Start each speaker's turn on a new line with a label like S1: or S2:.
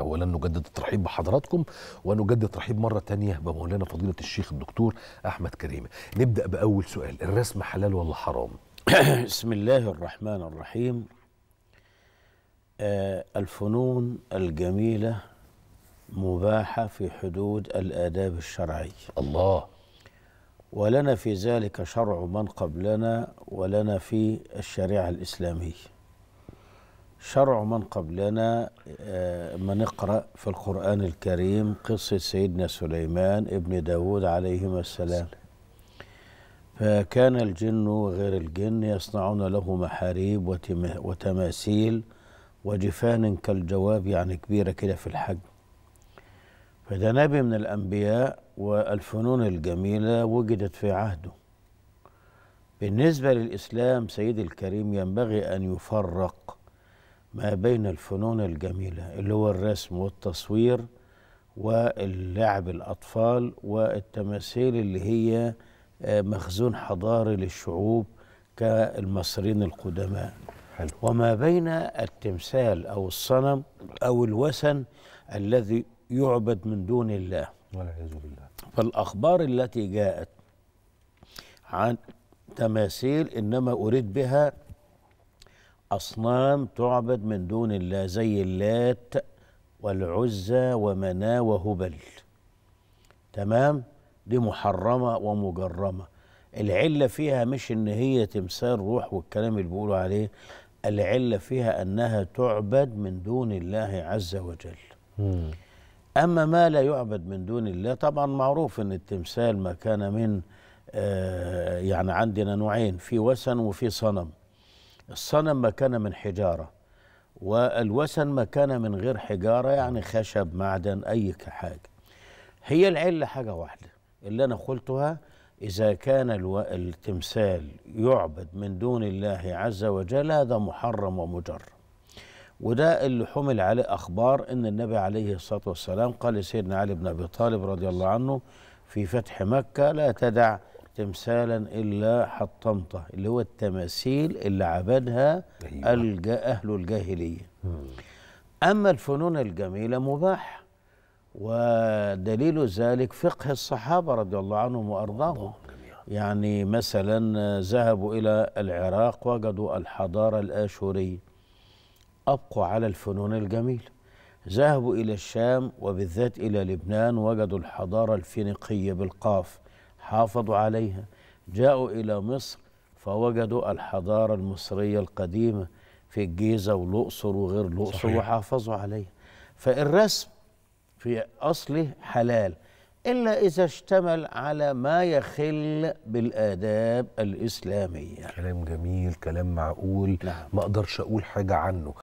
S1: اولا نجدد الترحيب بحضراتكم ونجدد الترحيب مره تانية بمولانا فضيله الشيخ الدكتور احمد كريمه نبدا باول سؤال الرسم حلال ولا حرام بسم الله الرحمن الرحيم آه الفنون الجميله مباحه في حدود الاداب الشرعيه الله ولنا في ذلك شرع من قبلنا ولنا في الشريعه الاسلاميه شرع من قبلنا آه، ما نقرأ في القرآن الكريم قصة سيدنا سليمان ابن داود عليهما السلام فكان الجن وغير الجن يصنعون له محاريب وتماثيل وجفان كالجواب يعني كبيرة كده في الحجم فده نبي من الأنبياء والفنون الجميلة وجدت في عهده بالنسبة للإسلام سيد الكريم ينبغي أن يفرق ما بين الفنون الجميلة اللي هو الرسم والتصوير واللعب الأطفال والتماثيل اللي هي آه، مخزون حضاري للشعوب كالمصريين القدماء حلو. وما بين التمثال أو الصنم أو الوثن الذي يعبد من دون الله والعياذ بالله فالأخبار التي جاءت عن تماثيل إنما أريد بها أصنام تعبد من دون الله زي اللات والعزى ومناة وهبل تمام دي محرمة ومجرمة العلة فيها مش إن هي تمثال روح والكلام اللي بيقولوا عليه العلة فيها أنها تعبد من دون الله عز وجل أما ما لا يعبد من دون الله طبعا معروف أن التمثال ما كان من آه يعني عندنا نوعين في وثن وفي صنم الصنم ما كان من حجارة والوثن ما كان من غير حجارة يعني خشب معدن أي حاجة هي العلة حاجة واحدة اللي أنا قلتها إذا كان التمثال يعبد من دون الله عز وجل هذا محرم ومجرم وده اللي حمل عليه أخبار أن النبي عليه الصلاة والسلام قال لسيدنا علي بن أبي طالب رضي الله عنه في فتح مكة لا تدع تمثالا إلا حطمته اللي هو التماثيل اللي عبدها أيوة. الج... أهل الجاهلية أما الفنون الجميلة مباح ودليل ذلك فقه الصحابة رضي الله عنهم وأرضاهم نعم، يعني مثلا ذهبوا إلى العراق وجدوا الحضارة الآشورية أبقوا على الفنون الجميلة ذهبوا إلى الشام وبالذات إلى لبنان وجدوا الحضارة الفينيقية بالقاف حافظوا عليها جاءوا إلى مصر فوجدوا الحضارة المصرية القديمة في الجيزة والأقصر وغير الأقصر وحافظوا عليها فالرسم في أصله حلال إلا إذا اشتمل على ما يخل بالآداب الإسلامية كلام جميل كلام معقول نعم. ما أقدرش أقول حاجة عنه